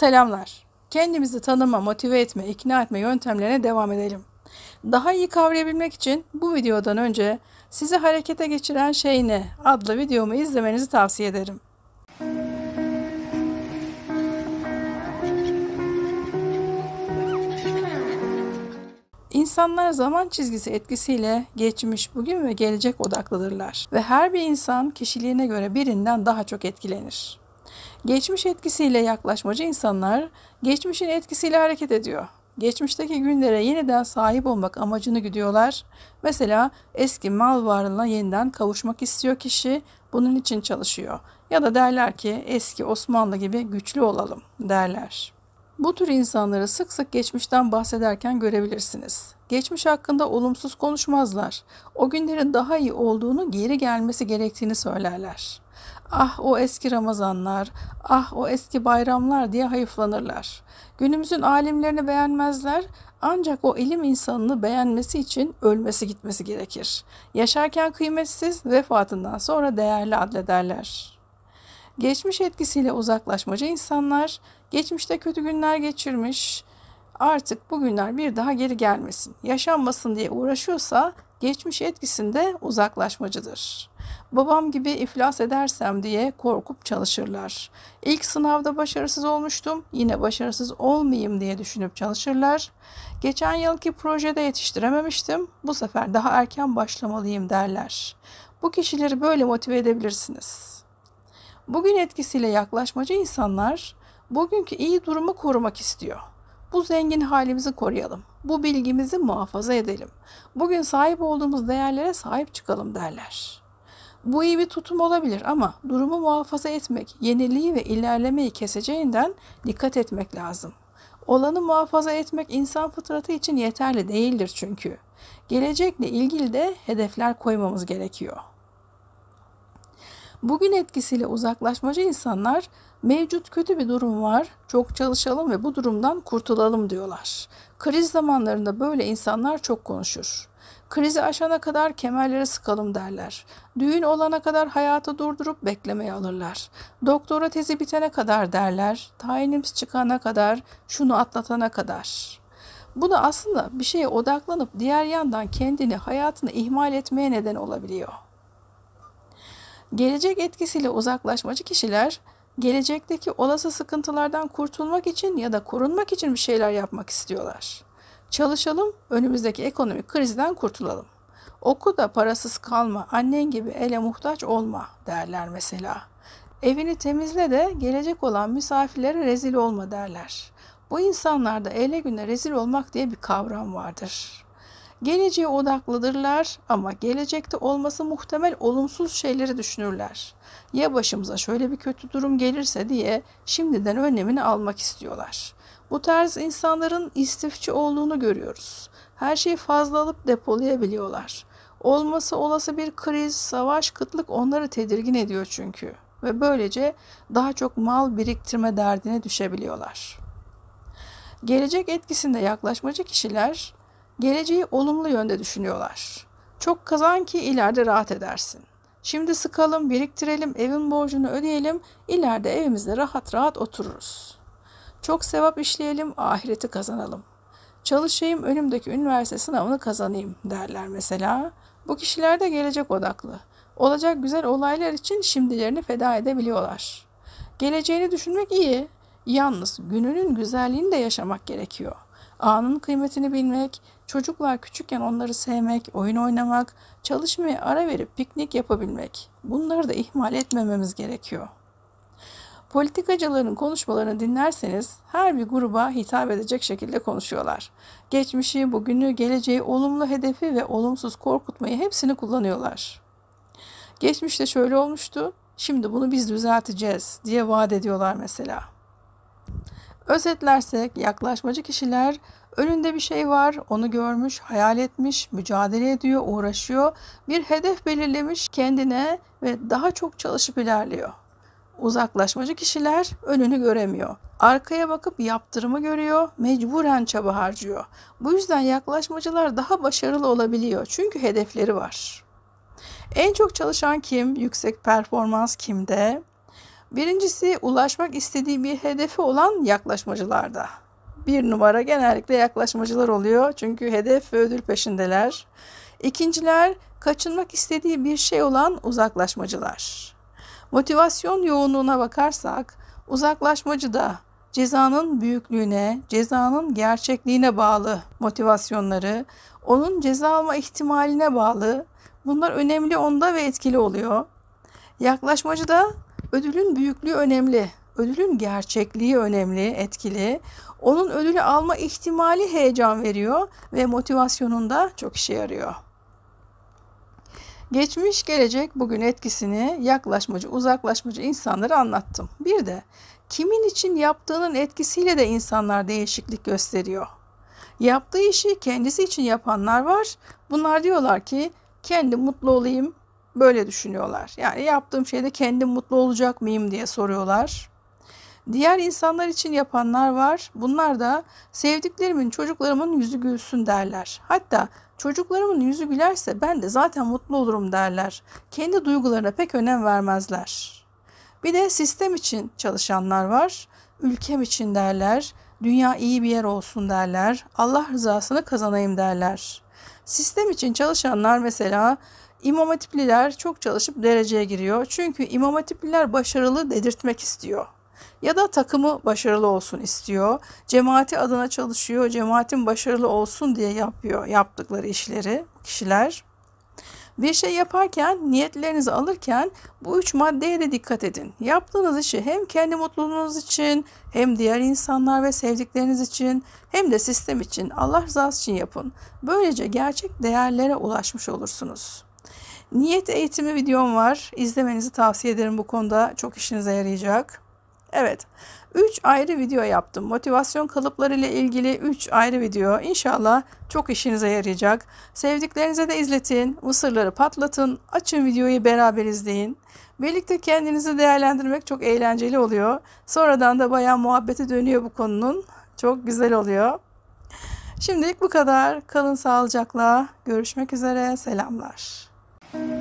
Selamlar. Kendimizi tanıma, motive etme, ikna etme yöntemlerine devam edelim. Daha iyi kavrayabilmek için bu videodan önce sizi harekete geçiren şey ne adlı videomu izlemenizi tavsiye ederim. İnsanlar zaman çizgisi etkisiyle geçmiş, bugün ve gelecek odaklıdırlar ve her bir insan kişiliğine göre birinden daha çok etkilenir. Geçmiş etkisiyle yaklaşmacı insanlar geçmişin etkisiyle hareket ediyor. Geçmişteki günlere yeniden sahip olmak amacını güdüyorlar. Mesela eski mal varlığına yeniden kavuşmak istiyor kişi. Bunun için çalışıyor. Ya da derler ki eski Osmanlı gibi güçlü olalım derler. Bu tür insanları sık sık geçmişten bahsederken görebilirsiniz. Geçmiş hakkında olumsuz konuşmazlar. O günlerin daha iyi olduğunu geri gelmesi gerektiğini söylerler. Ah o eski Ramazanlar, ah o eski bayramlar diye hayıflanırlar. Günümüzün alimlerini beğenmezler ancak o ilim insanını beğenmesi için ölmesi gitmesi gerekir. Yaşarken kıymetsiz, vefatından sonra değerli adlederler. Geçmiş etkisiyle uzaklaşmacı insanlar, geçmişte kötü günler geçirmiş, artık bu günler bir daha geri gelmesin, yaşanmasın diye uğraşıyorsa geçmiş etkisinde uzaklaşmacıdır babam gibi iflas edersem diye korkup çalışırlar. İlk sınavda başarısız olmuştum, yine başarısız olmayayım diye düşünüp çalışırlar. Geçen yılki projede yetiştirememiştim, bu sefer daha erken başlamalıyım derler. Bu kişileri böyle motive edebilirsiniz. Bugün etkisiyle yaklaşmacı insanlar bugünkü iyi durumu korumak istiyor. Bu zengin halimizi koruyalım. Bu bilgimizi muhafaza edelim. Bugün sahip olduğumuz değerlere sahip çıkalım derler. Bu iyi bir tutum olabilir ama durumu muhafaza etmek, yeniliği ve ilerlemeyi keseceğinden dikkat etmek lazım. Olanı muhafaza etmek insan fıtratı için yeterli değildir çünkü. Gelecekle ilgili de hedefler koymamız gerekiyor. Bugün etkisiyle uzaklaşmacı insanlar mevcut kötü bir durum var, çok çalışalım ve bu durumdan kurtulalım diyorlar. Kriz zamanlarında böyle insanlar çok konuşur. Krizi aşana kadar kemerleri sıkalım derler. Düğün olana kadar hayatı durdurup beklemeye alırlar. Doktora tezi bitene kadar derler. Tayinimiz çıkana kadar, şunu atlatana kadar. Bunu aslında bir şeye odaklanıp diğer yandan kendini, hayatını ihmal etmeye neden olabiliyor. Gelecek etkisiyle uzaklaşmacı kişiler gelecekteki olası sıkıntılardan kurtulmak için ya da korunmak için bir şeyler yapmak istiyorlar. Çalışalım, önümüzdeki ekonomik krizden kurtulalım. Oku da parasız kalma, annen gibi ele muhtaç olma derler mesela. Evini temizle de gelecek olan misafirlere rezil olma derler. Bu insanlarda ele güne rezil olmak diye bir kavram vardır. Geleceğe odaklıdırlar ama gelecekte olması muhtemel olumsuz şeyleri düşünürler. Ya başımıza şöyle bir kötü durum gelirse diye şimdiden önlemini almak istiyorlar. Bu tarz insanların istifçi olduğunu görüyoruz. Her şeyi fazla alıp depolayabiliyorlar. Olması olası bir kriz, savaş, kıtlık onları tedirgin ediyor çünkü ve böylece daha çok mal biriktirme derdine düşebiliyorlar. Gelecek etkisinde yaklaşmacı kişiler geleceği olumlu yönde düşünüyorlar. Çok kazan ki ileride rahat edersin. Şimdi sıkalım, biriktirelim, evin borcunu ödeyelim, ileride evimizde rahat rahat otururuz.'' Çok sevap işleyelim, ahireti kazanalım. Çalışayım, önümdeki üniversite sınavını kazanayım derler mesela. Bu kişiler de gelecek odaklı. Olacak güzel olaylar için şimdilerini feda edebiliyorlar. Geleceğini düşünmek iyi. Yalnız gününün güzelliğini de yaşamak gerekiyor. Anın kıymetini bilmek, çocuklar küçükken onları sevmek, oyun oynamak, çalışmaya ara verip piknik yapabilmek. Bunları da ihmal etmememiz gerekiyor. Politikacıların konuşmalarını dinlerseniz her bir gruba hitap edecek şekilde konuşuyorlar. Geçmişi, bugünü, geleceği, olumlu hedefi ve olumsuz korkutmayı hepsini kullanıyorlar. Geçmişte şöyle olmuştu, şimdi bunu biz düzelteceğiz diye vaat ediyorlar mesela. Özetlersek yaklaşmacı kişiler önünde bir şey var, onu görmüş, hayal etmiş, mücadele ediyor, uğraşıyor, bir hedef belirlemiş kendine ve daha çok çalışıp ilerliyor uzaklaşmacı kişiler önünü göremiyor. Arkaya bakıp yaptırımı görüyor, mecburen çaba harcıyor. Bu yüzden yaklaşmacılar daha başarılı olabiliyor çünkü hedefleri var. En çok çalışan kim? Yüksek performans kimde? Birincisi ulaşmak istediği bir hedefi olan yaklaşmacılarda. Bir numara genellikle yaklaşmacılar oluyor çünkü hedef ve ödül peşindeler. İkinciler kaçınmak istediği bir şey olan uzaklaşmacılar. Motivasyon yoğunluğuna bakarsak uzaklaşmacı da cezanın büyüklüğüne, cezanın gerçekliğine bağlı motivasyonları, onun ceza alma ihtimaline bağlı. Bunlar önemli onda ve etkili oluyor. Yaklaşmacı da ödülün büyüklüğü önemli. Ödülün gerçekliği önemli, etkili. Onun ödülü alma ihtimali heyecan veriyor ve motivasyonunda çok işe yarıyor. Geçmiş, gelecek, bugün etkisini yaklaşmacı, uzaklaşmacı insanlara anlattım. Bir de kimin için yaptığının etkisiyle de insanlar değişiklik gösteriyor. Yaptığı işi kendisi için yapanlar var. Bunlar diyorlar ki kendi mutlu olayım böyle düşünüyorlar. Yani yaptığım şeyde kendim mutlu olacak mıyım diye soruyorlar. Diğer insanlar için yapanlar var. Bunlar da sevdiklerimin, çocuklarımın yüzü gülsün derler. Hatta Çocuklarımın yüzü gülerse ben de zaten mutlu olurum derler. Kendi duygularına pek önem vermezler. Bir de sistem için çalışanlar var. Ülkem için derler. Dünya iyi bir yer olsun derler. Allah rızasını kazanayım derler. Sistem için çalışanlar mesela İmam Hatipliler çok çalışıp dereceye giriyor. Çünkü İmam Hatipliler başarılı dedirtmek istiyor ya da takımı başarılı olsun istiyor. Cemaati adına çalışıyor, cemaatin başarılı olsun diye yapıyor yaptıkları işleri kişiler. Bir şey yaparken, niyetlerinizi alırken bu üç maddeye de dikkat edin. Yaptığınız işi hem kendi mutluluğunuz için, hem diğer insanlar ve sevdikleriniz için, hem de sistem için, Allah rızası için yapın. Böylece gerçek değerlere ulaşmış olursunuz. Niyet eğitimi videom var. İzlemenizi tavsiye ederim bu konuda. Çok işinize yarayacak. Evet. 3 ayrı video yaptım. Motivasyon kalıpları ile ilgili 3 ayrı video. İnşallah çok işinize yarayacak. Sevdiklerinize de izletin. Mısırları patlatın. Açın videoyu beraber izleyin. Birlikte kendinizi değerlendirmek çok eğlenceli oluyor. Sonradan da bayağı muhabbeti dönüyor bu konunun. Çok güzel oluyor. Şimdilik bu kadar. Kalın sağlıcakla. Görüşmek üzere. Selamlar. Müzik